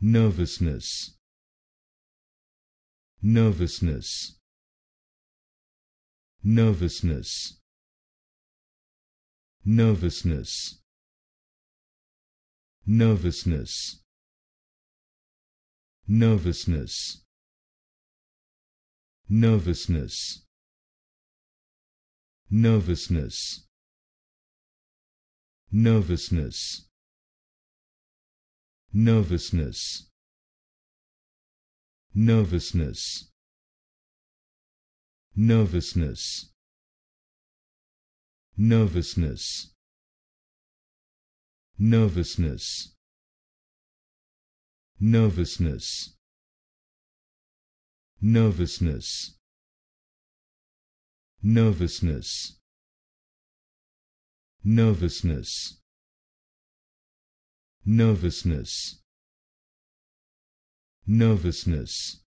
nervousness nervousness nervousness nervousness nervousness nervousness nervousness nervousness nervousness nervousness nervousness nervousness nervousness nervousness nervousness nervousness nervousness nervousness nervousness nervousness